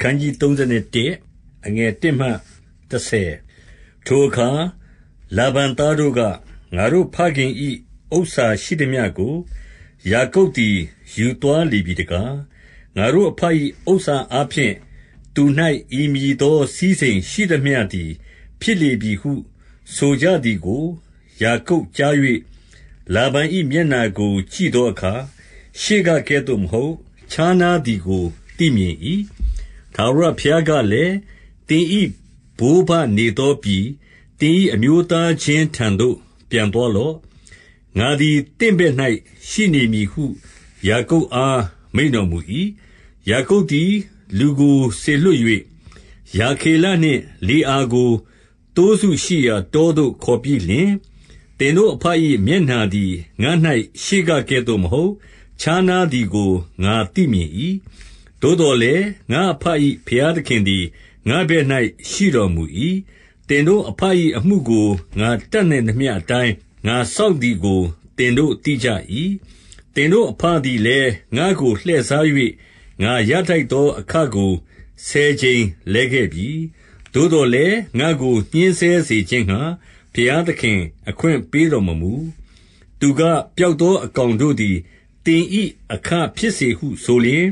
ခန်းကြီး31အငယ်1မှ30ထိုအခါလာဗန်သားတို့ကငါတို့ဖခင်ဤဥစ္စာရှိသည်မြကိုယာကုပ်သည်ယူသွားလီပြီတကားငါတို့အဖဤဥစ္စာအဖျင်သူ၌ဤမည်သောစီးစိမ်ရှိသည်မြသည်ဖြစ်လေပြီဟု ဆိုကြသည်ကိုယာကုပ်ကြား၍လာဗန်ဤမျက်နာကို ကြည့်သောအခါရှေ့ကကဲ့သို့မဟုတ်ခြားနာသည်ကိုသိမြင်၏ထာဝရဘုရားကလည်း၊သင်၏ဘိုးဘနေသောပြည်၊သင်၏အမျိုးသားချင်းထံသို့ပြန်သွားလော့။ငါသည်သင့်ဘက်၌ရှိနေမည်ဟုယာကုပ်အားမိန့်တော်မူ၏။ယာကုပ်သည်လူကိုစေလွှတ်၍ရာခေလနှင့် လေအာကိုသိုးစုရှိရာတောသို့ခေါ်ပြီးလျှင်၊သင်တို့အဘ၏မျက်နှာသည်ငါ့၌ရှေ့ကကဲ့သို့မဟုတ်၊ခြားနားသည်ကိုငါသိမြင်၏သို့သော်လည်း၊ငါ့အဘ၏ဘုရားသခင်သည်ငါ့ဘက်၌ရှိတော်မူ၏။သင်တို့အဘ၏အမှုကိုငါတတ်နိုင်သမျှအတိုင်းငါစောင့်သည်ကို သင်တို့သိကြ၏။သင်တို့အဘသည်လည်းငါ့ကိုလှည့်စား၍ငါရထိုက်သောအခကိုဆယ်ကြိမ်လဲခဲ့ပြီ။သို့သော်လည်း၊ငါ့ကိုညှဉ်းဆဲစေခြင်းငှါဘုရားသခင်အခွင့်ပေးတော်မမူ။သူက၊ပျောက်သောအကောင်တို့သည် သင်၏အခဖြစ်စေဟုဆိုလျှင်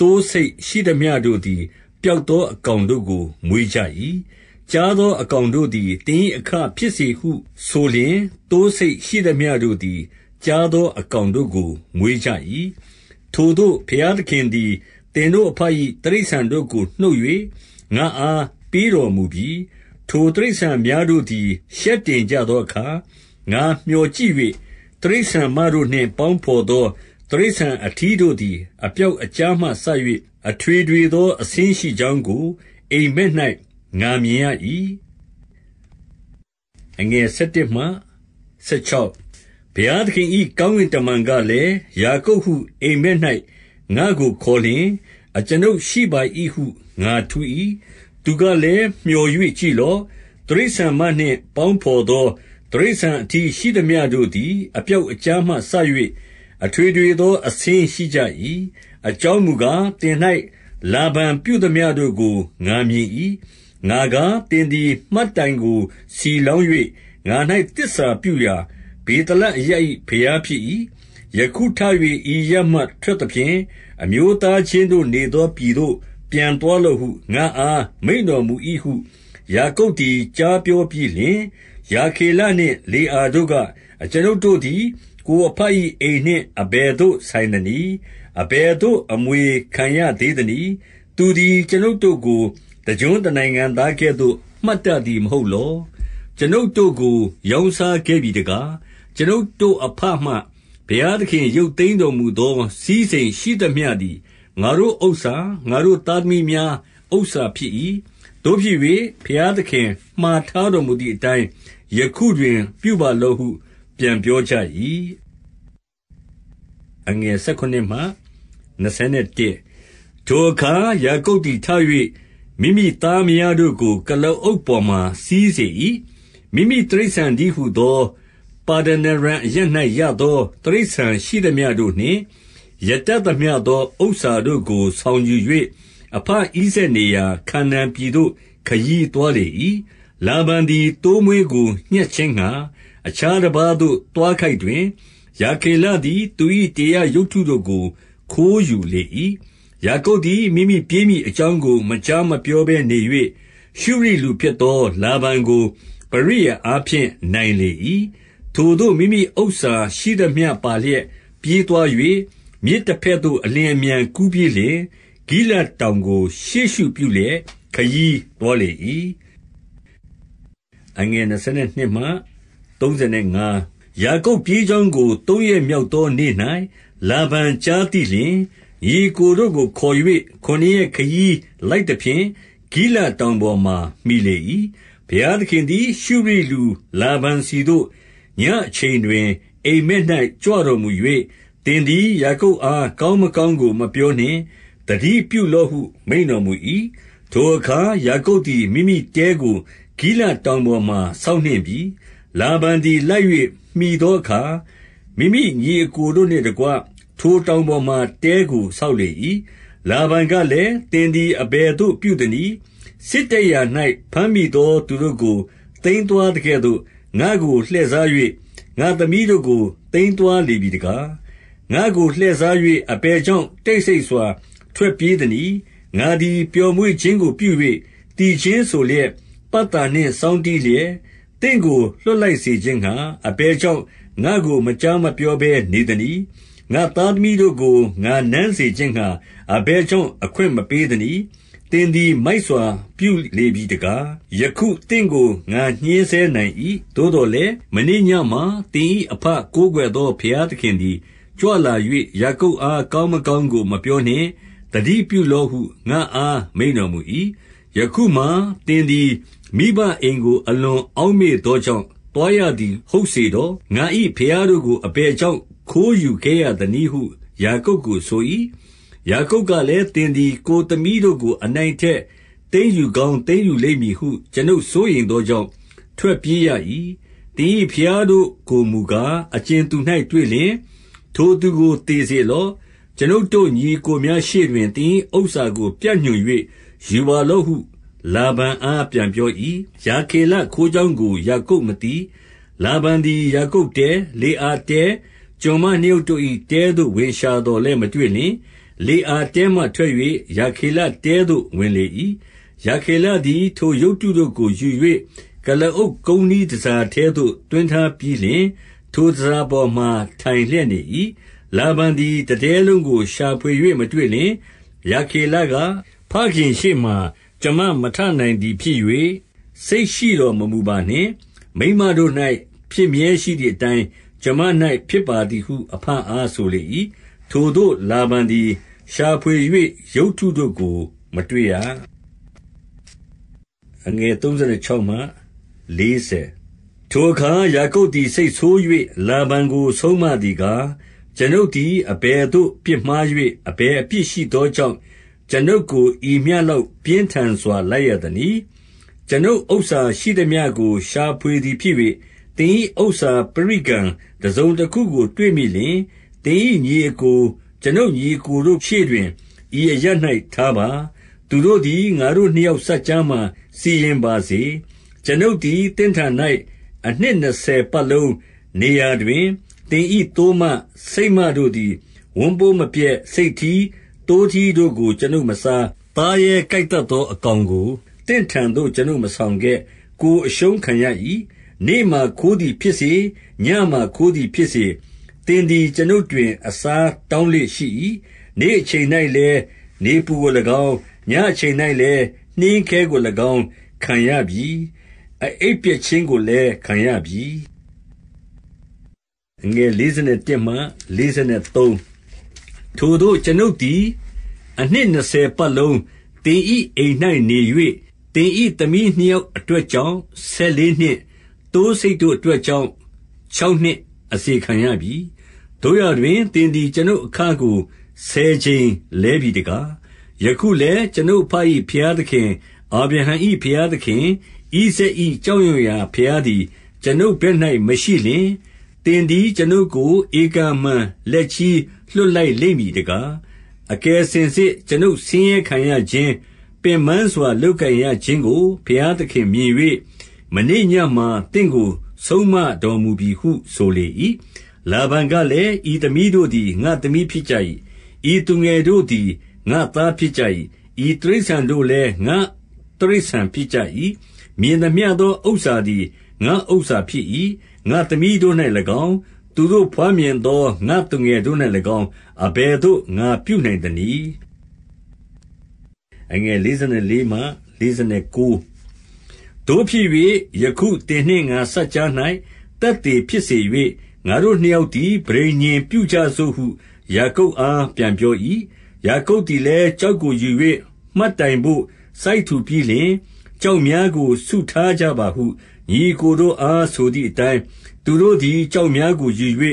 သိုးဆိတ်ရှိသမျှတို့သည်ပျောက်သောအကောင်တို့ကိုမွေးကြ၏။ကျားသောအကောင်တို့သည်သင်၏အခဖြစ်စေဟုဆိုလျှင်၊သိုးဆိတ်ရှိသမျှတို့သည်ကျားသောအကောင်တို့ကိုမွေးကြ၏။ထိုသို့ဘုရားသခင်သည်သင်တို့အဘ၏တိရစ္ဆာန်တို့ကိုနှုတ်၍ငါ့အားပေးတော်မူပြီ။ထိုတိရစ္ဆာန်များတို့သည်ရှက်တင်ကြသောအခါငါမြော်ကြည့်၍တိရစ္ဆာန်မတို့နှင့်ပေါင်းဘော်သောတိရစ္ဆာန်အထီးတို့သည် အပြောက်အကျားမှစ၍အထွေထွေသောအဆင်းရှိကြောင်းကိုအိပ်မက်၌ငါမြင်ရ၏။11ဘုရားသခင်၏ကောင်းကင်တမန်ကလည်း၊ယာကုပ်ဟုအိပ်မက်၌ငါ့ကိုခေါ်လျှင်၊အကျွန်ုပ်ရှိပါ၏ဟုငါထူး၏။သူကလည်း၊မြော်၍ကြည့်လော့။တိရစ္ဆာန်မနှင့်ပေါင်းဘော်သောတိရစ္ဆာန်အထီးရှိသမျှတို့သည်အပြောက်အကျားမှစ၍။အထွေထွေသောအဆင်းရှိကြ၏။အကြောင်းမူကား၊သင်၌လာဗန်ပြုသမျှတို့ကိုငါမြင်၏။ငါကား၊သင်သည်မှတ်တိုင်ကိုဆီလောင်း၍ငါ၌သစ္စာပြုရာဗေသလအရပ်၏ဘုရားဖြစ်၏။ယခုထ၍ဤအရပ်မှထွက်သဖြင့်၊အမျိုးသားချင်းတို့နေသောပြည်သို့ပြန်သွားလော့ဟုငါ့အားမိန့်တော်မူ၏ဟုယာကုပ်သည်ကြားပြောပြီးလျှင်၊ရာခေလနှင့်လေအာတို့က၊အကျွန်ုပ်တို့သည်ကိုယ်အဘ၏အိမ်နှင့်အဘယ်သို့ဆိုင်သနည်း။အဘယ်သို့အမွေခံရသေးသနည်း။သူသည်ကျွန်ုပ်တို့ကိုတကျွန်းတနိုင်ငံသားကဲ့သို့မှတ်တတ်သည်မဟုတ်လော။ကျွန်ုပ်တို့ကိုရောင်းစားခဲ့ပြီတကား။ကျွန်ုပ်တို့အဘမှဘုရားသခင်ရုပ်သိမ်းတော်မူသောစည်းစိမ်ရှိသမျှသည်ငါတို့ဥစ္စာ၊ငါတို့သားသမီးများဥစ္စာဖြစ်၏။သို့ဖြစ်၍ဘုရားသခင်မှာထားတော်မူသည်အတိုင်းယခုတွင်ပြုပါလော့ဟုပြန်ပြောကြ၏။19ထိုအခါယာကုပ်သည်ထ၍မိမိသားမယားတို့ကိုကုလားအုပ်ပေါ်မှာစီးစေ၏။မိမိတိရစ္ဆာန်တည်းဟူသောပါဒနာရံအရပ်၌ရသောတိရစ္ဆာန်ရှိသမျှတို့နှင့်ရတတ်သမျှသောဥစ္စာတို့ကို ဆောင်ယူ၍အဘဣဇာက်နေရာခါနာန်ပြည်သို့ခရီးသွားလေ၏။20လာဗန်သည်သိုးမွေးကိုညှပ်ခြင်းငှါအခြားတပါးသို့သွားခိုက်တွင်၊ရာခေလသည်သူ၏တေရပ်ရုပ်တုတို့ကိုခိုးယူလေ၏။ယာကုပ်သည်မိမိပြေးမည်အကြောင်းကိုမကြားမပြောဘဲနေ၍၊ရှုရိလူဖြစ်သောလာဗန်ကိုပရိယာယ်အားဖြင့်နိုင်လေ၏။ထိုသို့မိမိဥစ္စာရှိသမျှပါလျက်ပြေးသွား၍၊မြစ်တဘက်သို့အလျင်အမြန်ကူးပြီးလျှင်၊ဂိလဒ်တောင်ကို ရှေ့ရှုပြုလျက်ခရီးသွားလေ၏။သုံးဆယ်ငါး၊ယာကုပ်ပြေးကြောင်းကိုသုံးရက်မြောက်သောနေ့၌လာဗန်ကြားသိလျှင်၊ညီအစ်ကိုတို့ကိုခေါ်၍ခုနစ်ရက်ခရီးလိုက်သဖြင့်၊ဂိလဒ်တောင်ပေါ်မှာမှီလေ၏။ဘုရားသခင်သည် ရှုရိလူ လာဗန်ဆီသို့ညဉ့်အချိန်တွင်အိပ်မက်၌ကြွတော်မူ၍၊သင်သည်ယာကုပ်အားကောင်းမကောင်းကိုမပြောနှင့်။သတိပြုလော့ဟု မိန့်တော်မူ၏။ထိုအခါယာကုပ်သည်မိမိတဲကိုဂိလဒ်တောင်ပေါ်မှာဆောက်နှင့်ပြီလာဗန်သည်လိုက်၍မှီသောအခါ၊မိမိညီအစ်ကိုတို့နှင့်တကွထိုတောင်ပေါ်မှာတဲကိုဆောက်လေ၏။လာဗန်ကလည်း၊သင်သည်အဘယ်သို့ပြုသနည်း။စစ်တိုက်ရာ၌ဘမ်းမိသောသူတို့ကိုသိမ်းသွားသကဲ့သို့ငါ့ကိုလှည့်စား၍ငါ့သမီးတို့ကိုသိမ်းသွားလေပြီတကား။ငါ့ကိုလှည့်စား၍အဘယ်ကြောင့်တိတ်ဆိတ်စွာထွက်ပြေးသနည်း။ငါသည်ပျော်မွေ့ခြင်းကိုပြု၍သီချင်းဆိုလျက်၊ပတ်သာနှင့်စောင်းတီးလျက်သင့်ကိုလွှတ်လိုက်စေခြင်းငှါအဘယ်ကြောင့်ငါ့ကိုမကြားမပြောဘဲနေသနည်း။ငါ့သားသမီးတို့ကိုငါနမ်းစေခြင်းငှါအဘယ်ကြောင့်အခွင့်မပေးသနည်း။သင်သည်မိုက်စွာ ပြုလေပြီတကား။ယခုသင့်ကိုငါညှဉ်းဆဲနိုင်၏။သို့သော်လည်း၊မနေ့ညမှာသင်၏အဘကိုးကွယ်သောဘုရားသခင်သည်ကြွလာ၍ယာကုပ်အားကောင်းမကောင်းကိုမပြောနှင့်။သတိပြုလော့ဟုငါ့အားမိန့်တော်မူ၏။ယခုမှာသင်သည်မိဘအိမ်ကိုအလွန်အောက်မေ့သောကြောင့်သွားရသည် ဟုတ်စေတော့။ငါ၏ဘုရားတို့ကိုအဘယ်ကြောင့်ခိုးယူခဲ့ရသနည်းဟုယာကုပ်ကိုဆို၏။ယာကုပ်ကလည်း၊သင်သည် ကိုယ်သမီးတို့ကိုအနိုင်အထက်သိမ်းယူကောင်းသိမ်းယူလိမ့်မည်ဟု ကျွန်ုပ်စိုးရိမ်သောကြောင့်ထွက်ပြေးရ၏။သင်၏ဘုရားတို့ကိုမူကား၊အကြင်သူ၌တွေ့လျှင်၊ထိုသူကိုသေစေလော့။ကျွန်ုပ်တို့ညီအစ်ကိုများရှေ့တွင်သင်၏ဥစ္စာကိုပြညွှန်၍ယူပါလော့ဟုလာဗန်အားပြန်ပြော၏။ယာခေလခိုးကြောင်းကိုယာကုပ်မသိ။လာဗန်သည်ယာကုပ်တဲ၊လေအာတဲ၊ကျွန်မနှစ်ယောက်တို့၏တဲသို့ဝင်ရှာသော်လည်းမတွေ့လျှင်၊လေအာတဲမှထွက်၍ယာခေလတဲသို့ဝင်လေ၏။ယာခေလသည်ထိုရုပ်တုတို့ကိုယူ၍ကုလားအုပ်ကုန်းနှီးတန်ဆာထဲသို့သွင်းထားပြီးလျှင်၊ထိုတန်ဆာပေါ်မှာထိုင်လျက်နေ၏။လာဗန်သည်တတဲလုံးကိုရှာဖွေ၍မတွေ့လျှင်၊ယာခေလက၊သခင်ရှေ့မှာကျွန်မမထနိုင်သည်ဖြစ်၍စိတ်ရှိတော်မမူပါနှင့်။မိန်းမတို့၌ဖြစ်မြဲရှိသည်အတိုင်းကျွန်မ၌ဖြစ်ပါသည်ဟုအဘအားဆိုလေ၏။ထိုသို့ လာဗန်သည်ရှာဖွေ၍ရုပ်တုတို့ကို မတွေ့ရ။36ထိုအခါယာကုပ်သည်စိတ်ဆိုး၍လာဗန်ကို ဆုံးမသည်ကား၊ကျွန်ုပ်သည်အဘယ်သို့ပြစ်မှား၍အဘယ်အပြစ်ရှိသောကြောင့်ကျွန်ုပ်ကိုဤမျှလောက်ပြင်းထန်စွာလိုက်ရသနည်း။ကျွန်ုပ်ဥစ္စာရှိသမျှကို ရှာဖွေသည်ဖြစ်၍၊သင်၏ဥစ္စာ ပရိကံတစုံတခုကိုတွေ့မိလျှင်၊သင်၏ညီအစ်ကို၊ကျွန်ုပ်ညီအစ်ကိုတို့ရှေ့တွင်ဤအရပ်၌ထားပါ။သူတို့သည်ငါတို့နှစ်ယောက်စပ်ကြားမှာစီရင်ပါစေ။ကျွန်ုပ်သည်သင့်ထံ၌အနှစ်နှစ်ဆယ်ပတ်လုံးနေရာတွင်၊သင်၏သိုးမ၊ဆိတ်မတို့သည်ဝမ်းပိုးမပျက်၊ဆိတ်ထီးသိုးထီးတို့ကိုကျွန်ုပ်မစား။သားရဲကိုက်သတ်သော အကောင်ကိုသင့်ထံသို့ ကျွန်ုပ်မဆောင်ခဲ့။ကိုယ်အရှုံးခံရ၏။နေ့မှာခိုးသည်ဖြစ်စေ၊ညမှာခိုးသည်ဖြစ်စေ၊သင်သည်ကျွန်ုပ်တွင်အစားတောင်းလေ့ရှိ၏။နေ့အချိန်၌လည်းနေပူကို၎င်း၊ညအချိန်၌လည်းနှင်းခဲကို၎င်းခံရပြီ။အအိပ်ပျက်ခြင်းကိုလည်းခံရပြီ။41သင်ထိုသို့ကျွန်ုပ်သည်အနှစ်နှစ်ဆယ်ပတ်လုံးသင်၏အိမ်၌နေ၍၊သင်၏သမီးနှစ်ယောက်အတွက်ကြောင့်ဆယ်လေးနှစ်၊သိုးဆိတ်တို့အတွက်ကြောင့်ခြောက်နှစ်အစေခံရပြီ။သို့ရာတွင်သင်သည်ကျွန်ုပ်အခကိုဆယ်ကြိမ်လဲပြီတကား။ယခုလည်းကျွန်ုပ်အဘ၏ဘုရားသခင်၊အာဗြဟံ၏ဘုရားသခင်၊ဣဇာက်၏ကြောက်ရွံ့ရာဘုရားသည်ကျွန်ုပ်ဘက်၌မရှိလျှင်သင်သည်ကျွန်ုပ်ကိုဧကန်အမှန်လက်ချည်းလွှတ်လိုက်လိမ့်မည်တကား။အကယ်စင်စစ် ကျွန်ုပ်ဆင်းရဲခံရခြင်း၊ပင်ပန်းစွာလုပ်ကိုင်ရခြင်းကိုဘုရားသခင်မြင်၍၊မနေ့ညမှာသင့်ကို ဆုံးမတော်မူပြီဟု ဆိုလေ၏။လာဗန်ကလည်း၊ဤသမီးတို့သည်ငါ့သမီးဖြစ်ကြ၏။ဤသူငယ်တို့သည်ငါ့သားဖြစ်ကြ၏။ဤတိရစ္ဆာန်တို့လည်းငါ့တိရစ္ဆာန်ဖြစ်ကြ၏။မြင်သမျှသောဥစ္စာသည်ငါ့ဥစ္စာဖြစ်၏ငါ့သမီးတို့၌၎င်း၊သူတို့ဘွားမြင်သောငါ့သူငယ်တို့၌၎င်းအဘယ်သို့ငါပြုနိုင်သနည်း။သို့ဖြစ်၍ယခုသင်နှင့်ငါစပ်ကြား၌သက်သေဖြစ်စေ၍၊ငါတို့နှစ်ယောက်သည်ပဋိညာဉ်ပြုကြစို့ဟုယာကုပ်အားပြန်ပြော၏။ယာကုပ်သည်လည်းကျောက်ကိုယူ၍မှတ်တိုင်ဘို့စိုက်ထူပြီးလျှင်၊ကျောက်များကိုစုထားကြပါဟုညီအစ်ကိုတို့အားဆိုသည်အတိုင်း၊သူတို့သည်ကျောက်များကိုယူ၍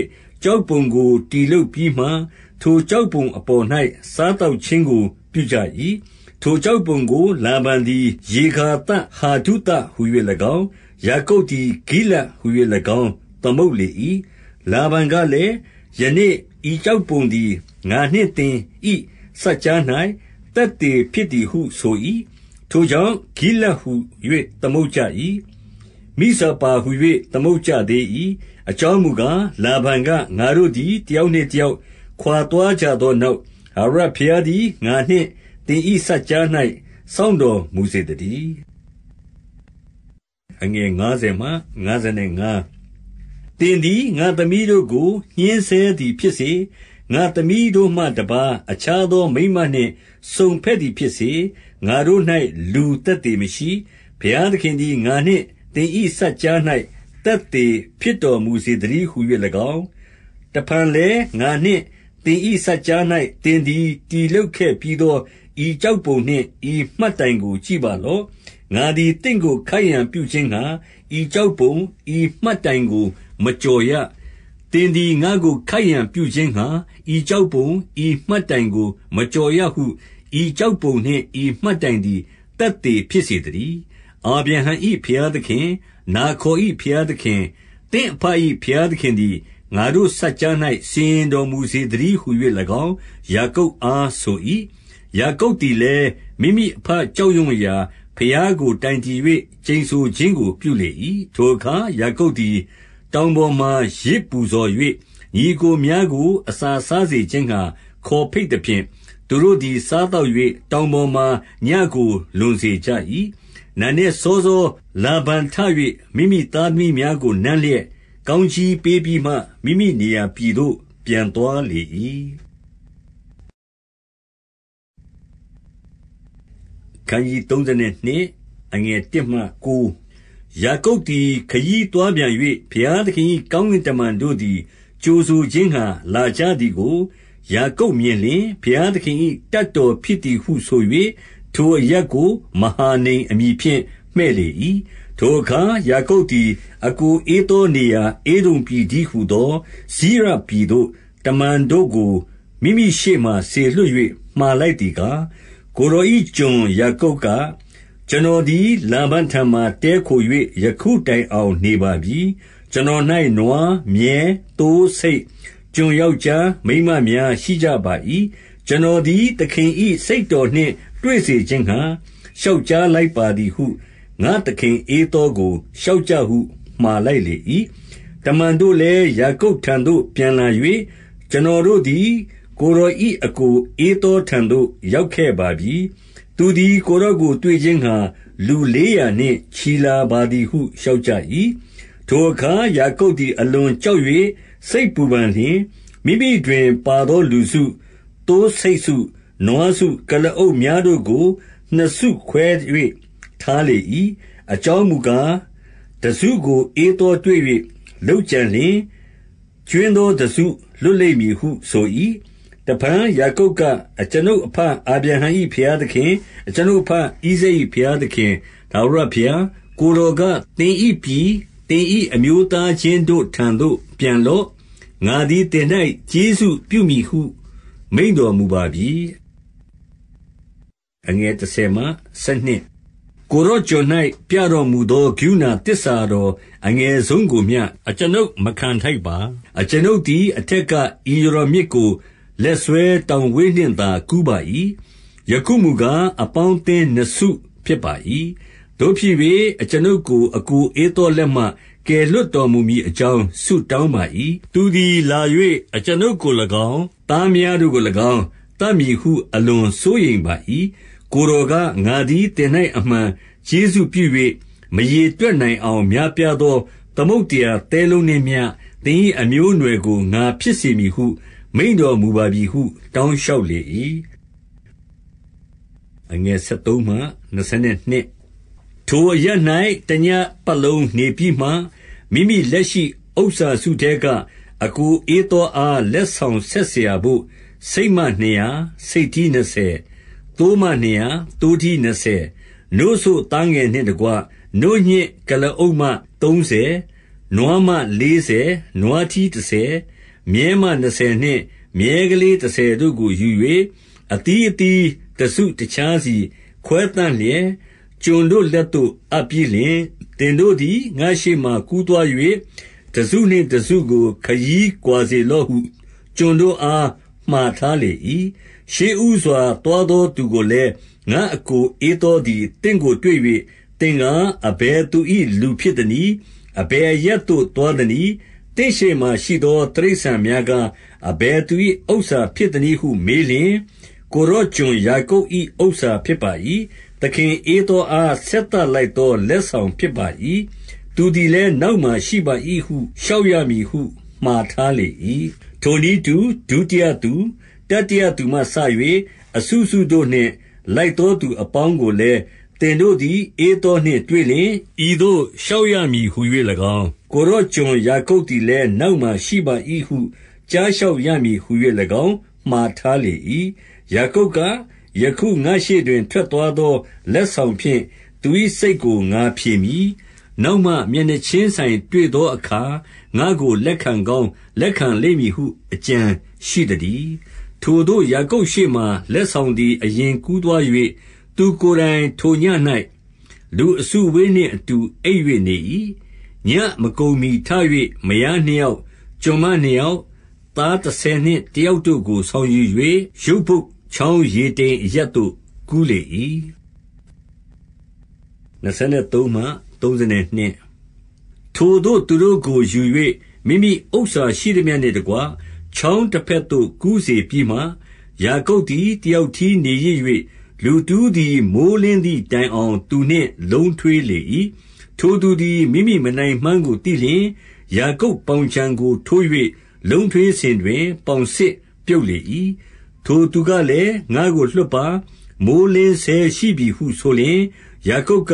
ကျောက်ပုံကိုတည်လုပ်ပြီးမှ၊ထိုကျောက်ပုံအပေါ်၌စားသောက်ခြင်းကိုပြုကြ၏။ထိုကျောက်ပုံကိုလာဗန်သည်ယေဂါသဟာဒုသဟူ၍၎င်း၊ယာကုပ်သည်ဂိလဒ်ဟူ၍၎င်းသမုတ်လေ၏။လာဗန်ကလည်း၊ယနေ့ဤကျောက်ပုံသည်ငါနှင့်သင်၏စပ်ကြား၌သက်သေဖြစ်သည်ဟုဆို၏။ထိုကြောင့်ဂိလဒ်ဟူ၍သမုတ်ကြ၏မိဇပါဟူ၍သမုတ်ကြသေး၏။အကြောင်းမူကား၊လာဗန်က၊ငါတို့သည်တယောက်နှင့်တယောက်ခွါသွားကြသောနောက်၊ထာဝရဘုရားသည်ငါနှင့်သင်၏စပ်ကြား၌စောင့်တော်မူစေသတည်း။သင်သည်ငါ့သမီးတို့ကိုညှဉ်းဆဲသည်ဖြစ်စေ၊ငါ့သမီးတို့မှတပါးအခြားသောမိန်းမနှင့်စုံဘက်သည် ဖြစ်စေ၊ငါတို့၌လူသက်သေမရှိ။ဘုရားသခင်သည်ငါနှင့်သင်၏စပ်ကြား၌သက်သေဖြစ်တော်မူစေသတည်းဟူ၍၎င်း၊တဖန်လည်းငါနှင့်သင်၏စပ်ကြား၌သင်သည်တည်လုပ်ခဲ့ပြီးသောဤကျောက်ပုံနှင့်ဤမှတ်တိုင်ကိုကြည့်ပါလော့။ငါသည်သင့်ကိုခိုက်ရန်ပြုခြင်းငှါဤကျောက်ပုံ၊ဤမှတ်တိုင်ကိုမကျော်ရ။သင်သည်ငါ့ကိုခိုက်ရန်ပြုခြင်းငှါဤကျောက်ပုံ၊ဤမှတ်တိုင်ကိုမကျော်ရဟုဤကျောက်ပုံနှင့်ဤမှတ်တိုင်သည်သက်သေဖြစ်စေသတည်းအာဗြဟံ၏ဘုရားသခင်၊နာခေါ်၏ဘုရားသခင်၊သင့်အဘ၏ဘုရားသခင်သည်ငါတို့စပ်ကြား၌စီရင်တော်မူစေသတည်းဟူ၍၎င်းယာကုပ်အားဆို၏။ယာကုပ်သည်လည်း၊မိမိအဘကြောက်ရွံ့ရာဘုရားကိုတိုင်တည်၍ကျိန်ဆိုခြင်းကို ပြုလေ၏။ထိုအခါယာကုပ်သည်တောင်ပေါ်မှာယဇ်ပူဇော်၍၊ညီအစ်ကိုများကိုအစာစားစေခြင်းငှါခေါ်ဘိတ်သဖြင့်၊သူတို့သည်စားသောက်၍တောင်ပေါ်မှာညဉ့်ကိုလွန်စေကြ၏နံနက်စောစောလာဗန်ထ၍မိမိသားသမီးများကိုနမ်းလျက်၊ကောင်းကြီးပေးပြီးမှမိမိနေရာပြည်သို့ပြန်သွားလေ၏။ယာကုပ်သည်ခရီးသွားပြန်၍ဘုရားသခင်၏ကောင်းကင်တမန်တို့သည်ကြိုဆိုခြင်းငှါလာကြသည်ကိုယာကုပ်မြင်လျှင်၊ဘုရားသခင်၏တပ်တော်ဖြစ်သည်ဟုဆို၍ထိုအရပ်ကိုမဟာနိမ်အမည်ဖြင့်မှည့်လေ၏။ထိုအခါယာကုပ်သည်အစ်ကိုဧသောနေရာဧဒုံပြည်တည်းဟူသောစိရပြည်သို့တမန်တို့ကိုမိမိရှေ့မှာစေလွှတ်၍မှာလိုက်သည်ကား၊ကိုယ်တော်၏ကျွန်ယာကုပ်က၊ကျွန်တော်သည်လာဗန်ထံမှာတည်းခို၍ယခုတိုင်အောင်နေပါပြီ။ကျွန်တော်၌နွား၊မြည်း၊သိုး၊ဆိတ်၊ကျွန်ယောက်ျား၊မိန်းမများရှိကြပါ၏။ကျွန်တော်သည်သခင်၏စိတ်တော်နှင့်တွေ့စေခြင်းငှါလျှောက်ကြားလိုက်ပါသည်ဟုငါ့သခင်ဧသောကိုလျှောက်ကြဟုမှာလိုက်လေ၏။တမန်တို့လည်းယာကုပ်ထံသို့ပြန်လာ၍၊ကျွန်တော်တို့သည်ကိုယ်တော်၏အစ်ကိုဧသောထံသို့ရောက်ခဲ့ပါပြီ။သူသည်ကိုယ်တော်ကိုတွေ့ခြင်းငှါလူလေးရာနှင့်ချီလာပါသည်ဟုလျှောက်ကြ၏။ထိုအခါယာကုပ်သည်အလွန်ကြောက်၍စိတ်ပူပန်လျှင်၊မိမိတွင်ပါသောလူစု၊သိုးဆိတ်စုနွားစု၊ကုလားအုပ်များတို့ကိုနှစ်စုခွဲ၍ထားလေ၏။အကြောင်းမူကား၊တစုကိုဧသောတွေ့၍လုပ်ကြံလျှင်၊ကြွင်းသောတစုလွတ်လိမ့်မည်ဟု ဆို၏။7တဖန်ယာကုပ်က၊အကျွန်ုပ်အဘအာဗြဟံ၏ဘုရားသခင်၊အကျွန်ုပ်အဘဣဇာက်၏ဘုရားသခင်၊ထာဝရဘုရား၊ကိုယ်တော်က၊သင်၏ပြည်၊သင်၏အမျိုးသားချင်းတို့ထံသို့ပြန်လော့။ငါသည်သင်၌ကျေးဇူးပြုမည်ဟု မိန့်တော်မူပါပြီအငယ်30မှ12ကိုယ်တော်ကျွန်၌ပြတော်မူသောကရုဏာသစ္စာတော်အငယ်ဆုံးကိုမျှအကျွန်ုပ်မခံထိုက်ပါ။အကျွန်ုပ်သည်အထက်ကဤရတော်မြစ်ကိုလက်ဆွဲတောင်ဝေးနှင့်သာကူးပါ၏။ယခုမူကား၊အပေါင်းအသင်းနှစ်စုဖြစ်ပါ၏။သို့ဖြစ်၍အကျွန်ုပ်ကိုအစ်ကိုဧသောလက်မှကယ်လွှတ်တော်မူမည်အကြောင်းဆုတောင်းပါ၏။သူသည်လာ၍အကျွန်ုပ်ကို၎င်း၊သားများတို့ကို၎င်းသတ်မည်ဟုအလွန်စိုးရိမ်ပါ၏။ကိုယ်တော်က၊ငါသည်သင်၌အမှန်ကျေးဇူးပြု၍မရေတွက်နိုင်အောင်များပြားသော သမုဒ္ဒရာသဲလုံးနှင့်မျှသင်၏အမျိုးအနွယ်ကိုငါဖြစ်စေမည်ဟု မိန့်တော်မူပါပြီဟုတောင်းလျှောက်လေ၏။13ထိုအရပ်၌တညဉ့်ပတ်လုံးနေပြီးမှ၊မိမိလက်ရှိဥစ္စာစုထဲကအစ်ကိုဧသောအားလက်ဆောင်ဆက်စရာဘို့စိတ်မနှစ်ရာ၊ဆိတ်ထီးနှစ်ဆယ်သိုးမနှစ်ရာ၊သိုးထီးနှစ်ဆယ်၊နို့စို့သားငယ်နှင့်တကွနို့ညှက်ကုလားအုပ်မသုံးဆယ်၊နွားမလေးဆယ်၊နွားထီးတဆယ်၊မြည်းမနှစ်ဆယ်နှင့်မြည်းကလေးတဆယ်တို့ကိုယူ၍၊အသီးအသီးတစုတခြားစီ ခွဲသန့်လျက်ကျွန်တို့လက်သို့အပ်ပြီးလျှင်၊သင်တို့သည်ငါ့ရှေ့မှာကူးသွား၍တစုနှင့်တစုကိုခရီးကွာစေလော့ဟုကျွန်တို့အားမှာထားလေ၏။ရှေ့ဦးစွာသွားသောသူကိုလည်း၊ငါ့အစ်ကိုဧသောသည်သင့်ကိုတွေ့၍သင်ကားအဘယ်သူ၏လူဖြစ်သနည်း။အဘယ်အရပ်သို့သွားသနည်း။သင့်ရှေ့မှာရှိသောတိရစ္ဆာန်များကား၊အဘယ်သူ၏ဥစ္စာဖြစ်သနည်းဟုမေးလျှင်၊ကိုယ်တော်ကျွန်ယာကုပ်၏ဥစ္စာဖြစ်ပါ၏။သခင်ဧသောအားဆက်သလိုက်သောလက်ဆောင်ဖြစ်ပါ၏။သူသည်လည်းနောက်မှာရှိပါ၏ဟုလျှောက်ရမည်ဟုမှာထားလေ၏။ထိုနည်းတူ၊ဒုတိယသူ၊တတိယသူမှစ၍အစုစုတို့နှင့်လိုက်သောသူ အပေါင်းကိုလည်း၊သင်တို့သည်ဧသောနှင့်တွေ့လျှင်ဤသို့လျှောက်ရမည်ဟူ၍၎င်း၊ကိုယ်တော်ကျွန်ယာကုပ်သည်လည်းနောက်မှာရှိပါ၏ဟုကြားလျှောက်ရမည်ဟူ၍၎င်းမှာထားလေ၏။ယာကုပ်က၊ယခုငါ့ရှေ့တွင်ထွက်သွားသော လက်ဆောင်ဖြင့်သူ၏စိတ်ကိုငါဖြေမည်။နောက်မှမျက်နှာချင်းဆိုင်တွေ့သောအခါငါ့ကိုလက်ခံကောင်းလက်ခံလိမ့်မည်ဟု အကြံရှိသတည်း။ထိုသို့ယာကုပ်ရှေ့မှာလက်ဆောင်သည်အရင်ကူးသွား၍၊သူကိုယ်တိုင်ထိုညဉ့်၌လူအစုအဝေးနှင့်အတူအိပ်၍နေ၏။ညဉ့်မကုန်မှီထ၍မယားနှစ်ယောက်၊ကျွန်မနှစ်ယောက်၊သားတဆယ်နှင့်တယောက်တို့ကို ဆောင်ယူ၍ယုတ်ဘုတ်ချောင်းရေတိမ်အရပ်သို့ကူးလေ၏။ထိုသို့သူတို့ကိုယူ၍မိမိဥစ္စာရှိသမျှနှင့်တကွချောင်းတဘက်သို့ကူးစေပြီးမှ၊ယာကုပ်သည်တယောက်တည်းနေရစ်၍၊လူတဦးသည်မိုဃ်းလင်းသည်တိုင်အောင်သူနှင့်လုံးထွေးလေ၏။ထိုသူသည်မိမိမနိုင်မှန်းကိုသိလျှင်၊ယာကုပ်ပေါင်ခြံကိုထိုး၍လုံးထွေးစဉ်တွင်ပေါင်ဆစ်ပြုတ်လေ၏။ထိုသူကလည်း၊ငါ့ကိုလွှတ်ပါ။မိုဃ်းလင်းဆဲရှိပြီဟုဆိုလျှင်၊ယာကုပ်က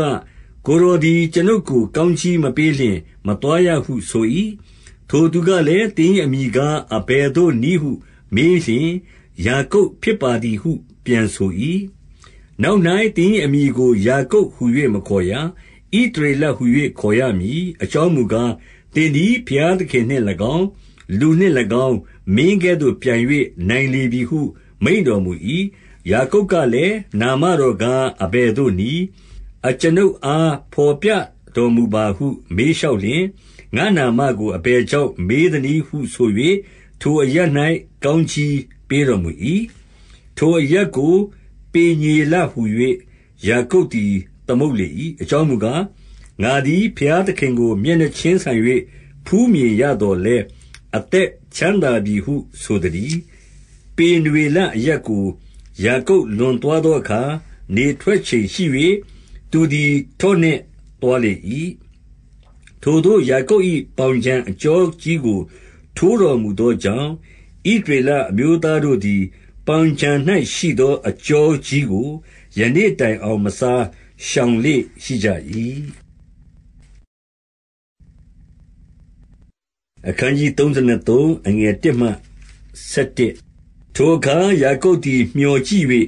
ကိုယ်တော်သည်ကျွန်ုပ်ကိုကောင်းကြီးမပေးလျှင်မသွားရဟုဆို၏။ထိုသူကလည်း၊သင်၏အမည်ကားအဘယ်သို့နည်းဟု မေးလျှင်၊ယာကုပ်ဖြစ်ပါသည်ဟု ပြန်ဆို၏။နောက်၌သင်၏အမည်ကိုယာကုပ်ဟူ၍မခေါ်ရ။ဣသရေလဟူ၍ခေါ်ရမည်။အကြောင်းမူကား၊သင်သည်ဘုရားသခင်နှင့်၎င်း၊လူနှင့်၎င်း၊မင်းကဲ့သို့ပြိုင်၍နိုင်လေပြီဟုမိန့်တော်မူ၏။ယာကုပ်ကလည်း၊နာမတော်ကားအဘယ်သို့နည်းအကျွန်ုပ်အားဘော်ပြတော်မူပါဟုမေးလျှောက်လျှင်၊ငါ့နာမကိုအဘယ်ကြောင့်မေးသနည်းဟုဆို၍ထိုအရပ်၌ကောင်းကြီးပေးတော်မူ၏။ထိုအရပ်ကို ပေညေလဟူ၍ယာကုပ်သည်သမုတ်လေ၏။အကြောင်းမူကား၊ငါသည်ဘုရားသခင်ကို မျက်နှာချင်းဆိုင်၍ဖူးမြင်ရသော်လည်း၊အသက်ချမ်းသာပြီဟုဆိုသတည်း။ပေနွေလအရပ်ကိုယာကုပ်လွန်သွားသောအခါနေထွက်ချိန်ရှိ၍သူသည်ထိုနှင့်သွားလေ၏။ထိုသို့ယာကုပ်၏ပေါင်ကျန်အကြောကြီးကို ထိုးတော်မူသောကြောင့်၊ဣသရေလအမျိုးသားတို့သည် ပေါင်ကျန်၌ရှိသော အကြောကြီးကိုယနေ့တိုင်အောင်မစားရှောင်လေ့ရှိကြ၏။33ထိုအခါယာကုပ်သည်မျှော်ကြည့်၍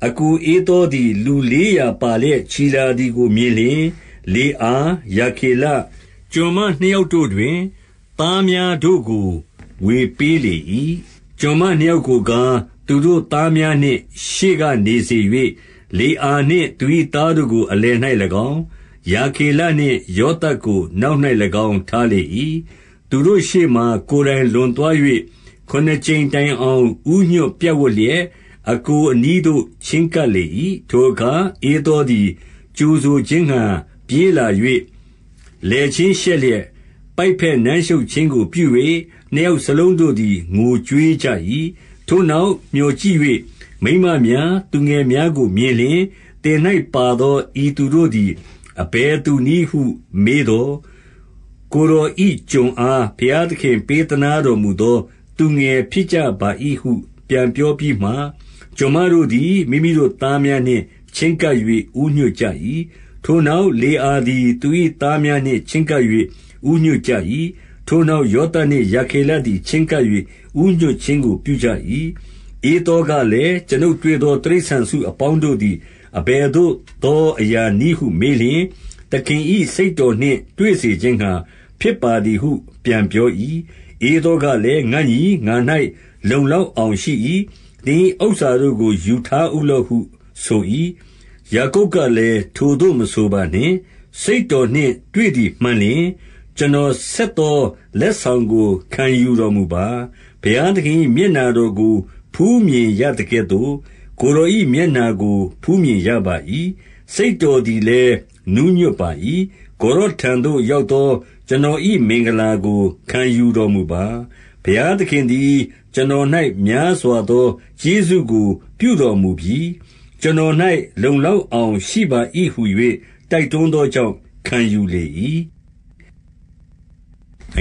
။အစ်ကိုဧသောသည်လူလေးရာပါလျက်ချီလာသည်ကို မြင်လျှင်၊လေအာ၊ရာခေလ၊ကျွန်မနှစ်ယောက်တို့တွင်သားများတို့ကို ဝေပေးလေ၏။ကျွန်မနှစ်ယောက်ကိုကား၊သူတို့သားများနှင့် ရှေ့ကနေစေ၍၊လေအာနှင့်သူ၏သားတို့ကို အလယ်၌၎င်း၊ရာခေလနှင့်ယောသပ်ကို နောက်၌၎င်းထားလေ၏။သူတို့ရှေ့မှာကိုယ်တိုင်လွန်သွား၍ခုနစ်ကြိမ်တိုင်အောင်ဦးညွှတ်ပြပ်ဝပ်လျက်အစ်ကိုအနီးသို့ချဉ်းကပ်လေ၏။ထိုအခါဧသောသည်ကြိုဆိုခြင်းငှါပြေးလာ၍လည်ချင်းရှက်လျက်၊ပိုက်ဘက်နမ်းရှုတ်ခြင်းကိုပြု၍နှစ်ယောက်စလုံးတို့သည်ငိုကြွေးကြ၏။ထိုနောက်မျှော်ကြည့်၍မိန်းမများ၊သူငယ်များကိုမြင်လျှင်၊သင်၌ပါသောဤသူတို့သည်အဘယ်သူနည်းဟုမေးသော်၊ကိုယ်တော်၏ကျွန်အားဘုရားသခင်ပေးသနားတော်မူသောသူငယ်ဖြစ်ကြပါ၏ဟုပြန်ပြောပြီးမှကျွန်မတို့သည်မိမိတို့သားများနှင့် ချဉ်းကပ်၍ဦးညွတ်ကြ၏။ထိုနောက်လေအာသည်သူ၏သားများနှင့်ချဉ်းကပ်၍ဦးညွတ်ကြ၏။ထိုနောက်ယောသပ်နှင့်ရာခေလသည် ချဉ်းကပ်၍ဦးညွတ်ခြင်းကိုပြုကြ၏။ဧသောကလည်း၊ကျွန်ုပ်တွေ့သောတိရစ္ဆာန်စုအပေါင်းတို့သည်အဘယ်သို့သောအရာနည်းဟုမေးလျှင်၊သခင်၏စိတ်တော်နှင့်တွေ့စေခြင်းငှါဖြစ်ပါသည်ဟုပြန်ပြော၏။ဧသောကလည်း၊ငါ့ညီ၊ငါ၌လုံလောက်အောင်ရှိ၏သင်၏ဥစ္စာတို့ကို ယူထားဦးလော့ဟုဆို၏။ယာကုပ်ကလည်း၊ထိုသို့မဆိုပါနှင့်။စိတ်တော်နှင့် တွေ့သည်မှန်လျှင်၊ကျွန်တော်ဆက်သောလက်ဆောင်ကို ခံယူတော်မူပါ။ဘုရားသခင်၏မျက်နှာတော်ကိုဖူးမြင်ရသကဲ့သို့ကိုယ်တော်၏မျက်နှာကိုဖူးမြင်ရပါ၏။စိတ်တော်သည်လည်းနူးညွတ်ပါ၏။ကိုယ်တော်ထံသို့ ရောက်သောကျွန်တော်၏မင်္ဂလာကို ခံယူတော်မူပါဘုရားသခင်သည် ကျွန်တော်၌များစွာသောကျေးဇူးကို ပြုတော်မူပြီ။ကျွန်တော်၌လုံလောက်အောင် ရှိပါ၏ဟူ၍တိုက်တွန်းသောကြောင့်ခံယူလေ၏။12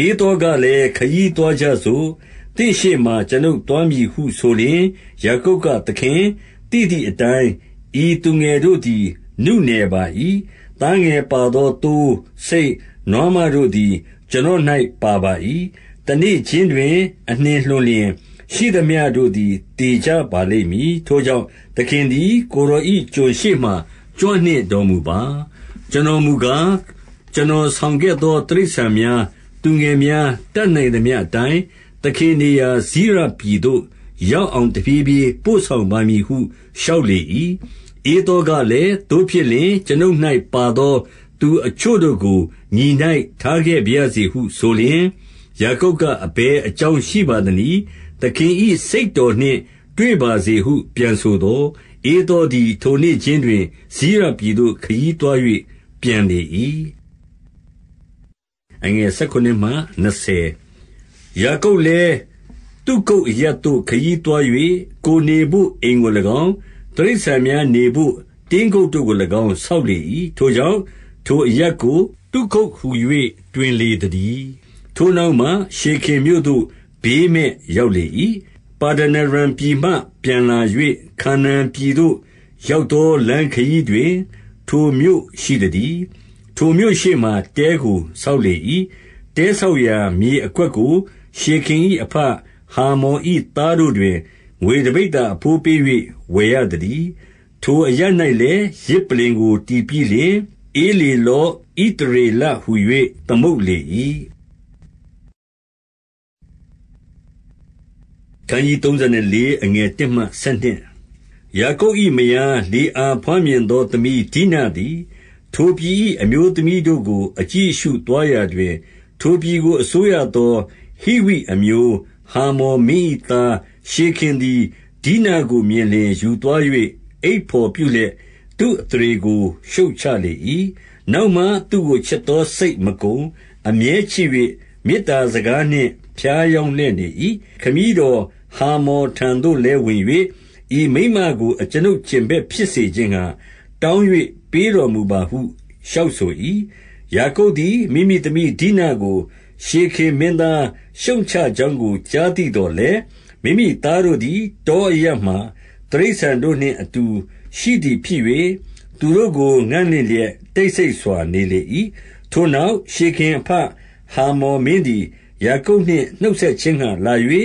ဧသောကလည်း၊ခရီးသွားကြစို့။သင့်ရှေ့မှာကျွန်ုပ်သွားမည်ဟုဆိုလျှင်၊ယာကုပ်က၊သခင်၊သိသည်အတိုင်းဤသူငယ်တို့သည်နုနယ်ပါ၏။သားငယ်ပါသောသိုး၊ဆိတ်၊နွားမတို့သည်ကျွန်တော်၌ပါပါ၏။တနေ့ခြင်းတွင်အလျှင်လွန်လျှင်၊ရှိသမျှတို့သည်သေကြပါလိမ့်မည်။ထိုကြောင့်၊သခင်သည် ကိုယ်တော်၏ကျွန်ရှေ့မှာကျွမ်းနှင့်တော်မူပါ။ကျွန်တော်မူကား၊ကျွန်တော်ဆောင်ခဲ့သောတိရစ္ဆာန်များ၊သူငယ်များ၊တတ်နိုင်သမျှအတိုင်းသခင်နေရာစိရပြည်သို့ ရောက်အောင်တဖြည်းဖြည်းပို့ဆောင်ပါမည်ဟုလျှောက်လေ၏။ဧသောကလည်း၊သို့ဖြစ်လျှင်ကျွန်ုပ်၌ပါသောသူအချို့တို့ကိုညီ၌ထားခဲ့ပါရစေဟုဆိုလျှင်၊ယာကုပ်ကအဘယ်အကြောင်းရှိပါသနည်း။သခင်၏စိတ်တော်နှင့်တွေ့ပါစေဟု ပြန်ဆိုသော်၊ဧသောသည်ထိုနေ့ခြင်းတွင်စိရပြည်သို့ခရီးသွား၍ပြန်လေ၏။ယာကုပ်လည်းသုကုတ်အရပ်သို့ခရီးသွား၍ကိုယ်နေဘို့အိမ်ကို၎င်း၊တိရစ္ဆာန်များနေဘို့တင်းကုပ်တို့ကို၎င်းဆောက်လေ၏။ထိုကြောင့်ထိုအရပ်ကိုတုကုတ်ဟူ၍တွင်လေသတည်း။ထိုနောက်မှရှေခင်မြို့သို့ဘေးမဲ့ရောက်လေ၏။ပါဒနာရံပြည်မှ ပြန်လာ၍ခါနာန်ပြည်သို့ရောက်သောလမ်းခရီးတွင် ထိုမြို့ရှိသတည်း။ထိုမြို့ရှေ့မှာတဲကိုဆောက်လေ၏။တဲဆောက်ရာမြေအကွက်ကိုရှေခင်၏အဘဟာမော်၏သားတို့တွင်ငွေတပိဿာအဘိုးပေး၍ဝယ်ရသတည်း။ထိုအရပ်၌လည်းယဇ်ပလ္လင်ကိုတည်ပြီးလျှင်ဧလေလောဣသရေလဟူ၍သမုတ်လေ၏။34ယာကုပ်၏မယားလေအာဘွားမြင်သောသမီးဒိနသည် ထိုပြည်၏အမျိုးသမီးတို့ကိုအကြည့်အရှုသွားရာတွင်၊ထိုပြည်ကိုအစိုးရသောဟိဝိအမျိုး၊ဟာမော်မင်း၏သားရှေခင်သည်ဒိနကိုမြင်လျှင်ယူသွား၍အိပ်ဘော်ပြုလျက်သူ့အသရေကိုရှုတ်ချလေ၏။နောက်မှသူ့ကိုချစ်သောစိတ်မကုန်၊အမြဲချစ်၍မေတ္တာစကားနှင့်ဖြားယောင်းလျက်နေ၏။ခမည်းတော်ဟာမော်ထံသို့လည်းဝင်၍၊ဤမိန်းမကိုအကျွန်ုပ်ကြင်ဘက်ဖြစ်စေခြင်းငှါတောင်း၍ပေးတော်မူပါဟုလျှောက်ဆို၏။ယာကုပ်သည်မိမိသမီးဒိနကိုရှေခင်မင်းသားရှုတ်ချကြောင်းကိုကြားသိသော်လည်း၊မိမိသားတို့သည်တောအရပ်မှာတိရစ္ဆာန်တို့နှင့်အတူရှိသည်ဖြစ်၍သူတို့ကိုငံ့လင့်လျက်တိတ်ဆိတ်စွာနေလေ၏။ထိုနောက်၊ရှေခင်အဘဟာမော်မင်းသည်ယာကုပ်နှင့်နှုတ်ဆက်ခြင်းငှါလာ၍၊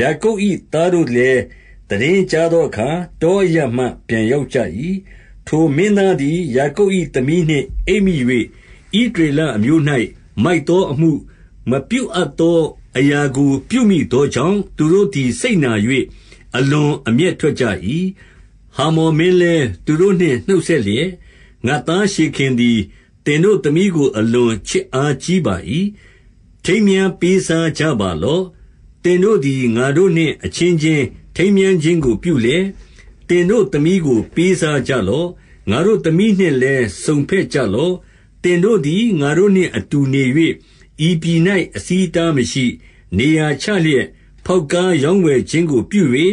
ယာကုပ်၏သားတို့လည်းသိတင်းကြားသောအခါတောအရပ်မှပြန်ရောက်ကြ၏။ထိုမင်းသားသည်ယာကုပ်၏သမီးနှင့်အိပ်မိ၍ဣသရေလအမျိုး၌မိုက်သောအမှု၊မပြုအပ်သော အရာကို ပြုမိသောကြောင့်သူတို့သည်စိတ်နာ၍အလွန်အမျက်ထွက်ကြ၏ဟာမော်မင်းလည်းသူတို့နှင့်နှုတ်ဆက်လျက်၊ငါ့သားရှေခင်သည်သင်တို့သမီးကိုအလွန်ချစ်အားကြီးပါ၏။ထိမ်းမြားပေးစားကြပါလော့။သင်တို့သည်ငါတို့နှင့်အချင်းချင်းထိမ်းမြားခြင်းကိုပြုလျက်၊သင်တို့သမီးကိုပေးစားကြလော့။ငါတို့သမီးနှင့်လည်းစုံဘက်ကြလော့။သင်တို့သည်ငါတို့နှင့်အတူနေ၍ဤပြည်၌အဆီးအတားမရှိ၊နေရာချလျက်ဖောက်ကားရောင်းဝယ်ခြင်းကိုပြု၍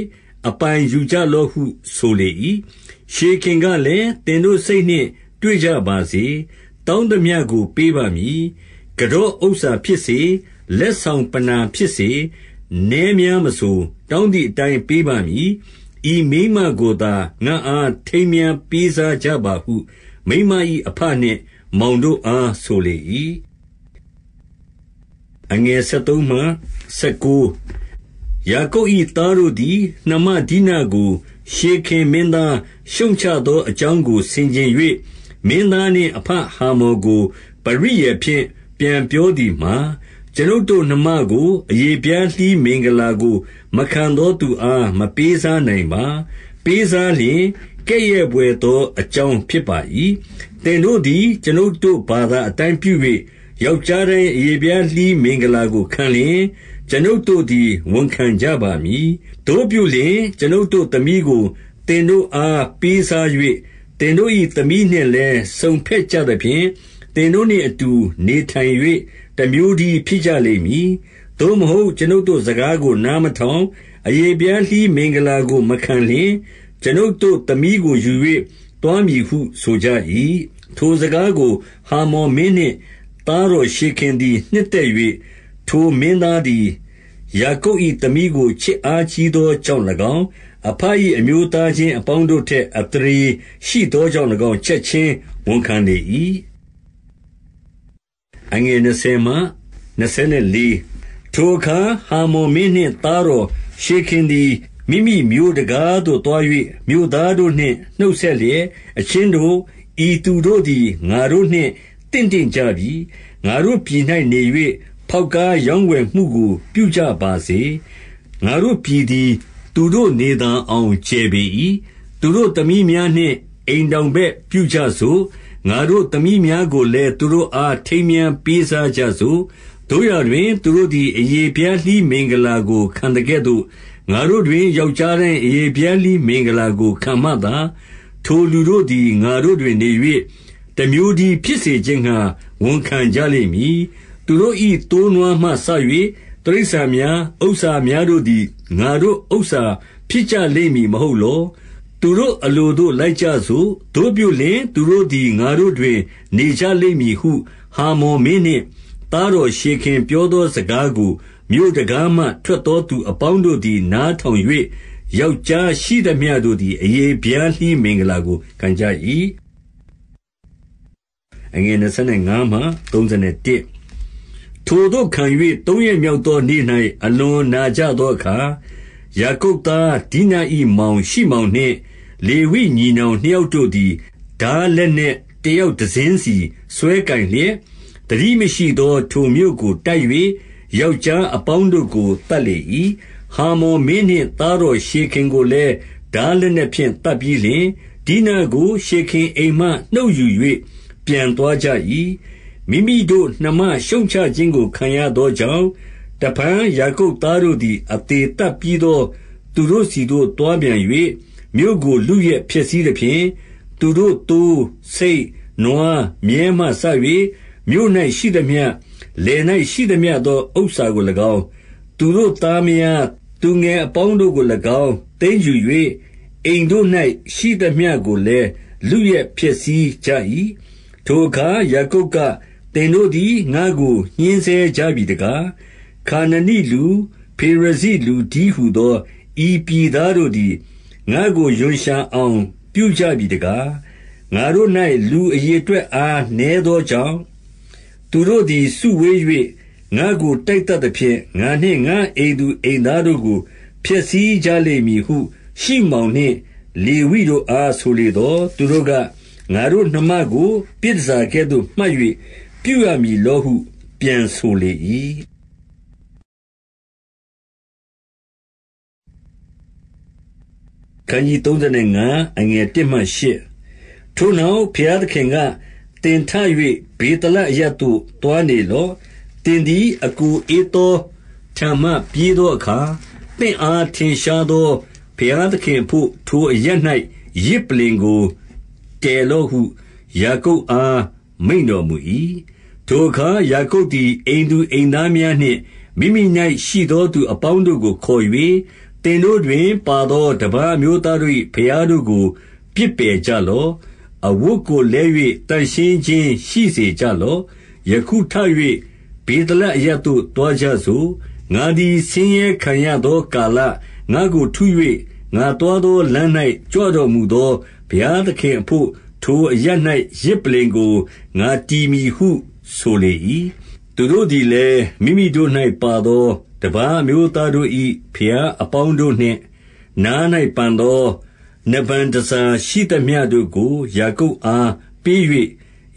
အပိုင်ယူကြလော့ဟု ဆိုလေ၏။ရှေခင်ကလည်း၊သင်တို့စိတ်နှင့်တွေ့ကြပါစေ။တောင်းသမျှကို ပေးပါမည်။ကန်တော့ဥစ္စာဖြစ်စေ၊လက်ဆောင်ပဏ္ဏာဖြစ်စေ၊နည်းများမဆိုတောင်းသည်အတိုင်းပေးပါမည်။ဤမိန်းမကိုသာငါ့အားထိမ်းမြားပေးစားကြပါဟု မိန်းမ၏အဘနှင့်မောင်တို့အားဆိုလေ၏။13ယာကုပ်၏သားတို့သည်နှမဒိနကိုရှေခင်မင်းသားရှုတ်ချသောအကြောင်းကိုဆင်ခြင်၍မင်းသားနှင့်အဘဟာမော်ကိုပရိယာယ်ဖြင့်ပြန်ပြောသည်မှာ၊ကျွန်ုပ်တို့နှမကိုအရေဖျားလှီးမင်္ဂလာကိုမခံသောသူအားမပေးစားနိုင်ပါ။ပေးစားလျှင်ကဲ့ရဲ့ဘွယ်သောအကြောင်းဖြစ်ပါ၏။သင်တို့သည်ကျွန်ုပ်တို့ဘာသာအတိုင်းပြု၍ယောက်ျားတိုင်းအရေဖျားလှီးမင်္ဂလာကိုခံလျှင်ကျွန်ုပ်တို့သည်ဝန်ခံကြပါမည်။သို့ပြုလျှင်၊ကျွန်ုပ်တို့သမီးကိုသင်တို့အားပေးစား၍၊သင်တို့၏သမီးနှင့်လည်းစုံဘက်ကြသဖြင့်၊သင်တို့နှင့်အတူနေထိုင်၍တမျိုးတည်းဖြစ်ကြလိမ့်မည်။သို့မဟုတ်ကျွန်ုပ်တို့စကားကိုနားမထောင်၊အရေဖျားလှီးမင်္ဂလာကိုမခံလျှင်၊ကျွန်ုပ်တို့သမီးကိုယူ၍သွားမည်ဟုဆိုကြ၏။ထိုစကားကို ဟာမော်မင်းနှင့်သားတော်ရှေခင်သည်နှစ်သက်၍ထိုမင်းသားသည်ယာကုပ်၏သမီးကိုချစ်အားကြီးသောကြောင့်၎င်း၊အဘ၏အမျိုးသားချင်းအပေါင်းတို့ထက်အသရေရှိသောကြောင့်၎င်းချက်ခြင်းဝန်ခံလေ၏။20ထိုအခါဟမ္မုန်မင်းနှင့်သားတော်ရှေခင်သည်မိမိမြို့တံခါးသို့သွား၍မြို့သားတို့နှင့်နှုတ်ဆက်လျက်၊အချင်းတို့၊ဤသူတို့သည်ငါတို့နှင့်သင့်တင့်ကြပြီ။ငါတို့ပြည်၌နေ၍ဖောက်ကားရောင်းဝယ်မှုကို ပြုကြပါစေ။ငါတို့ပြည်သည် သူတို့နေသာအောင်ကျယ်ပေ၏။သူတို့သမီးများနှင့်အိမ်ထောင်ဘက်ပြုကြစို့။ငါတို့သမီးများကိုလည်းသူတို့အားထိမ်းမြားပေးစားကြစို့။သို့ရာတွင်သူတို့သည်အရေဖျားလှီးမင်္ဂလာကိုခံသကဲ့သို့၊ငါတို့တွင်ယောက်ျားတိုင်းအရေဖျားလှီးမင်္ဂလာကိုခံမှသာ၊ထိုလူတို့သည်ငါတို့တွင်နေ၍တမျိုးတည်းဖြစ်စေခြင်းငှါဝန်ခံကြလိမ့်မည်သူတို့၏သိုးနွားမှစ၍တိရစ္ဆာန်များ၊ဥစ္စာများတို့သည်ငါတို့ဥစ္စာဖြစ်ကြလိမ့်မည်မဟုတ်လော။သူတို့အလိုသို့လိုက်ကြစို့။သို့ပြုလျှင်သူတို့သည်ငါတို့တွင် နေကြလိမ့်မည်ဟု ဟာမော်မင်းနှင့်သားတော်ရှေခင်ပြောသောစကားကိုမြို့တံခါးမှထွက်သောသူ အပေါင်းတို့သည်နားထောင်၍၊ယောက်ျားရှိသမျှတို့သည်အရေဖျားလှီးမင်္ဂလာကိုခံကြ၏။25ထိုသို့ခံ၍သုံးရက်မြောက်သောနေ့၌အလွန်နာကြသောအခါ၊ယာကုပ်သားဒိန၏မောင်ရှိမောင်နှင့် လေဝိညီနောင်နှစ်ယောက်တို့သည်ထားလက်နက်တယောက်တစင်းစီစွဲကိုင်လျက်၊သတိမရှိသောထိုမြို့ကိုတိုက်၍ယောက်ျားအပေါင်းတို့ကိုသတ်လေ၏။ဟာမုန်မင်းနှင့် သားတော်ရှေခင်ကိုလည်းထားလက်နက်ဖြင့်သတ်ပြီးလျှင်၊ဒိနကို ရှေခင်အိမ်မှနှုတ်ယူ၍ပြန်သွားကြ၏။မိမိတို့နှမရှုတ်ချခြင်းကိုခံရသောကြောင့်၊တဖန်ယာကုပ်သားတို့သည်အသေသတ်ပြီးသော သူတို့ဆီသို့သွားပြန်၍၊မြို့ကိုလုယက်ဖျက်ဆီးသဖြင့်၊သူတို့သိုး၊ဆိတ်၊နွား၊မြည်းမှစ၍မြို့၌ရှိသမျှ၊လယ်၌ရှိသမျှသောဥစ္စာကို၎င်း၊သူတို့သားမယား၊သူငယ်အပေါင်းတို့ကို၎င်းသိမ်းယူ၍၊အိမ်တို့၌ရှိသမျှကိုလည်းလုယက်ဖျက်ဆီးကြ၏။ထိုအခါယာကုပ်ကင်တို့သည်ငါ့ကိုညှဉ်းဆဲကြပြီတကား။ခါနနိလူ၊ဖေရဇိလူတည်းဟူသောဤပြည်သားတို့သည်ငါ့ကိုရွံရှာအောင်ပြုကြပြီတကား။ငါတို့၌လူအရေအတွက်အားနည်းသောကြောင့်၊သူတို့သည်စုဝေး၍ငါ့ကိုတိုက်သတ်သဖြင့်၊ငါနှင့်ငါ့အိမ်သူအိမ်သားတို့ကိုဖျက်ဆီးကြလိမ့်မည်ဟုရှိမောင်နှင့်လေဝိတို့အားဆိုလေသော်၊သူတို့က၊ငါတို့နှမကိုပြည်တန်ဆာကဲ့သို့မှတ်၍ပြုရမည်လောဟု ပြန်ဆိုလေ၏။။ထိုနောက်ဘုရားသခင်က၊သင်ထ၍ဗေသလအရပ်သို့သွားနေလော့။သင်သည်အစ်ကိုဧသောထံမှပြေးသောအခါ၊သင့်အားထင်ရှားသောဘုရားသခင်အဘို့ထိုအရပ်၌ယဇ်ပလ္လင်ကိုတည်လော့ဟုယာကုပ်အားမိန့်တော်မူ၏။ထိုအခါယာကုပ်သည်အိမ်သူအိမ်သားများနှင့်မိမိ၌ရှိသောသူ အပေါင်းတို့ကိုခေါ်၍၊သင်တို့တွင်ပါသောတပါးအမျိုးသားတို့၏ဘုရားတို့ကိုပစ်ပယ်ကြလော့။အဝတ်ကိုလဲ၍သန့်ရှင်းခြင်းရှိစေကြလော့။ယခုထ၍ဗေသလအရပ်သို့သွားကြစို့။ငါသည်ဆင်းရဲခံရသောကာလ၊ငါ့ကိုထု၍ငါသွားသောလမ်း၌ကြွတော်မူသောဘုရားသခင်အဘို့ထိုအရပ်၌ယဇ်ပလ္လင်ကိုငါတည်မည်ဟုဆိုလေ၏။သူတို့သည်လည်းမိမိတို့၌ပါသောတပါးအမျိုးသားတို့၏ဘုရားအပေါင်းတို့နှင့်နား၌ပန်သောနားပန်တန်ဆာရှိသမျှတို့ကိုယာကုပ်အားပေး၍၊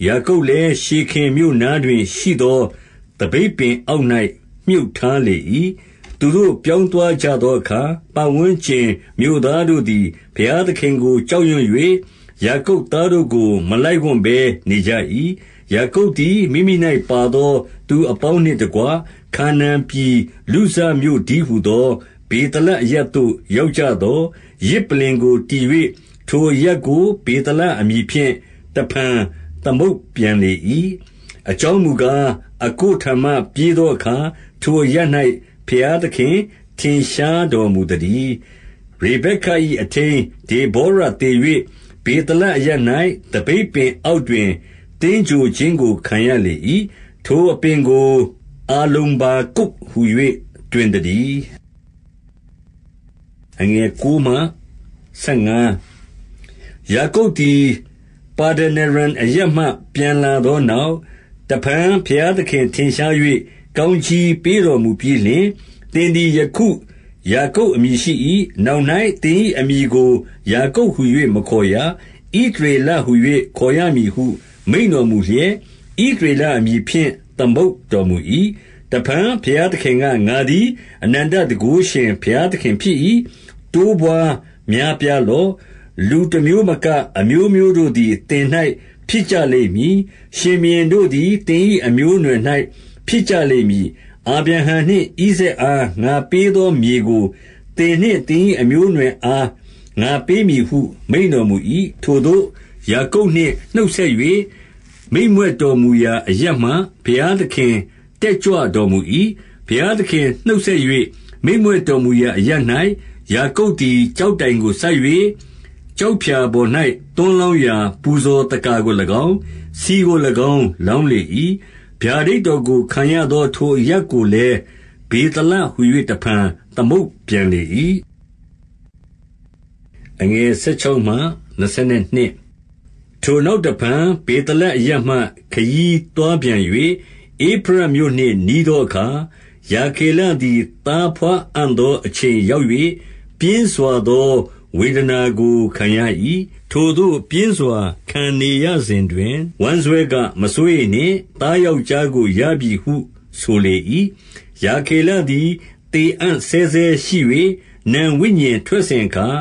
ယာကုပ်လည်းရှေခင်မြို့နားတွင်ရှိသောသပိတ်ပင်အောက်၌မြှုပ်ထားလေ၏။သူတို့ပြောင်းသွားကြသောအခါ၊ပတ်ဝန်းကျင်မြို့သားတို့သည်ဘုရားသခင်ကိုကြောက်ရွံ့၍ယာကုပ်သားတို့ကိုမလိုက်ဝံ့ဘဲနေကြ၏။ယာကုပ်သည်မိမိ၌ပါသောသူအပေါင်းနှင့်တကွခါနာန်ပြည်လုဇမြို့တည်းဟူသောဗေသလအရပ်သို့ရောက်ကြသော်၊ယဇ်ပလ္လင်ကိုတည်၍ထိုအရပ်ကိုဗေသလအမည်ဖြင့်တဖန်သမုတ်ပြန်လေ၏။အကြောင်းမူကား၊အစ်ကို့ထံမှပြေးသောအခါထိုအရပ်၌ဘုရားသခင်ထင်ရှားတော်မူသတည်း။ရေဗက္က၏အထိန်းဒေဗေရသေ၍ဗေသလအရပ်၌သပိတ်ပင်အောက်တွင်သင်္ဂြိုဟ်ခြင်းကိုခံရလေ၏။ထိုအပင်ကို အာလုံဗာကုတ်ဟူ၍တွင်သတည်း။ယာကုပ်သည်ပါဒနာရံအရပ်မှ ပြန်လာသောနောက်၊တဖန်ဘုရားသခင်ထင်ရှား၍ကောင်းကြီးပေးတော်မူပြီးလျှင်၊သင်သည်ယခုယာကုပ်အမည်ရှိ၏။နောက်၌သင်၏အမည်ကိုယာကုပ်ဟူ၍မခေါ်ရ။ဣသရေလဟူ၍ခေါ်ရမည်ဟုမိန့်တော်မူလျက်၊ဣသရေလအမည်ဖြင့်သမုတ်တော်မူ၏။7တဖန်ဘုရားသခင်က၊ငါသည်အနန္တတန်ခိုးရှင်ဘုရားသခင်ဖြစ်၏။တိုးပွါးများပြားလော့။လူတမျိုးမကအမျိုးမျိုးတို့သည်သင်၌ဖြစ်ကြလိမ့်မည်။ရှင်ဘုရင်တို့သည်သင်၏အမျိုးအနွယ်၌ဖြစ်ကြလိမ့်မည်။အာဗြဟံနှင့်ဣဇာက်အားငါပေးသောမြေကိုသင်နှင့်သင်၏အမျိုးအနွယ်အားငါပေးမည်ဟု မိန့်တော်မူ၏။ထိုသို့ယာကုပ်နှင့်နှုတ်ဆက်၍မိန့်မြွက်တော်မူရာအရပ်မှဘုရားသခင်တက်ကြွတော်မူ၏။ဘုရားသခင်နှုတ်ဆက်၍မိန့်မြွက်တော်မူရာအရပ်၌ယာကုပ်သည်ကျောက်တိုင်ကိုစိုက်၍ကျောက်ဖြာပေါ်၌သွန်းလောင်းရာ ပူဇော်သက္ကာကို၎င်း၊ဆီကို၎င်းလောင်းလေ၏ဗျာဒိတ်တော်ကိုခံရသောထိုအရပ်ကိုလည်းဗေသလဟူ၍တဖန်သမုတ်ပြန်လေ၏။16ထိုနောက်တဖန်ဗေသလအရပ်မှခရီးသွားပြန်၍၊ဧဖရတ်မြို့နှင့်နီးသောအခါ၊ရာခေလသည်သားဘွားအံ့သော အချိန်ရောက်၍၊ပြင်းစွာသောဝေဒနာကိုခံရ၏။ထိုသို့ပြင်းစွာခံနေရစဉ်တွင်ဝမ်းစွဲက၊မစိုးရိမ်နှင့်။သားယောက်ျားကိုရပြီဟုဆိုလေ၏။ရာခေလသည်သေအံ့ဆဲဆဲရှိ၍နံဝိညာဉ်ထွက်စဉ်အခါ၊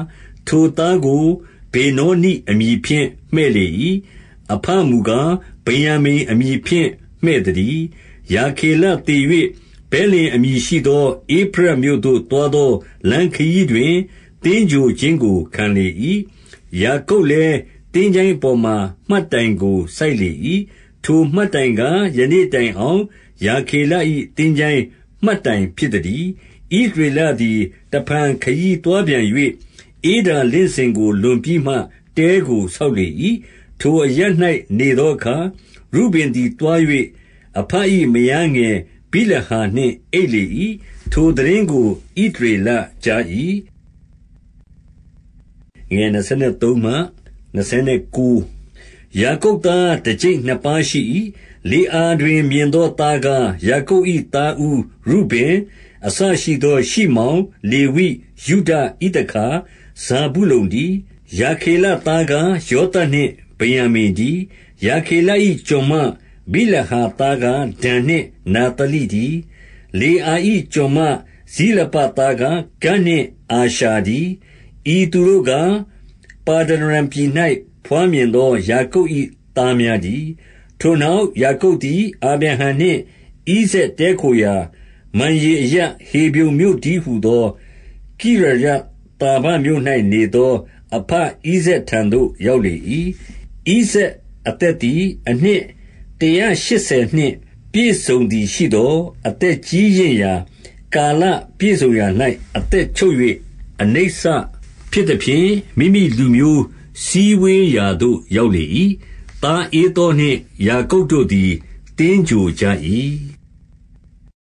ထိုသားကိုဗေနောနိအမည်ဖြင့်မှည့်လေ၏။အဘမူကား၊ဗင်္ယာမိန်အမည်ဖြင့်မှည့်သတည်း။ရာခေလသေ၍ဗက်လင်အမည်ရှိသောဧဖရတ်မြို့သို့သွားသောလမ်းခရီးတွင်သင်္ဂြိုဟ်ခြင်းကိုခံလေ၏။ယာကုပ်လည်းသင်္ချိုင်းပေါ်မှာမှတ်တိုင်ကိုစိုက်လေ၏။ထိုမှတ်တိုင်ကား၊ယနေ့တိုင်အောင်ရာခေလ၏သင်္ချိုင်းမှတ်တိုင်ဖြစ်သတည်း။ဣသရေလသည်တဖန်ခရီးသွားပြန်၍၊ဧဒါလင့်စင်ကိုလွန်ပြီးမှတဲကိုဆောက်လေ၏။ထိုအရပ်၌နေသောအခါ၊ရုဗင်သည်သွား၍အဘ၏မယားငယ်ဗိလဟာနှင့်အိပ်လေ၏။ထိုသိတင်းကိုဣသရေလကြား၏။ငယ်23မှ29ယာကုပ်သားတကျိပ်နှစ်ပါးရှိ၏။လေအာတွင် မြင်သောသားကား၊ယာကုပ်၏သားဦးရုဗင် အစရှိသောရှိမောင်၊လေဝိ၊ယုဒ၊ဣသခါ၊ဇာဗုလုန်တည်း။ယာခေလသားကား၊ယောသပ်နှင့်ဗင်္ယာမိန်တည်း။ယာခေလ၏ကျွန်မဗိလဟာသားကား၊ဒန်နှင့်နဿလိတည်း။လေအာ၏ကျွန်မဇိလပသားကား၊ဂဒ်နှင့်အာရှာတည်း။ဤသူတို့ကား၊ပါဒနာရံပြည်၌ဘွားမြင်သောယာကုပ်၏သားများတည်း။ထိုနောက်ယာကုပ်သည် အာဗြဟံနှင့်ဣဇာက်တည်းခိုရာမံရေအရပ်၊ဟေဗြုန်မြို့တည်းဟူသောကိရယသာဘမြို့၌နေသောအဘဣဇာက်ထံသို့ရောက်လေ၏။ဣဇာက်အသက်သည် အနှစ်တရာရှစ်ဆယ်နှင့်ပြည့်စုံသည် ရှိသော်၊အသက်ကြီးရင့်ရာကာလပြည့်စုံရာ၌အသက်ချုပ်၍အနိစ္စဖြစ်သဖြင့်၊မိမိလူမျိုးစည်းဝေးရာသို့ရောက်လေ၏။သားဧသောနှင့်ယာကုပ်တို့သည်သင်္ဂြိုဟ်ကြ၏။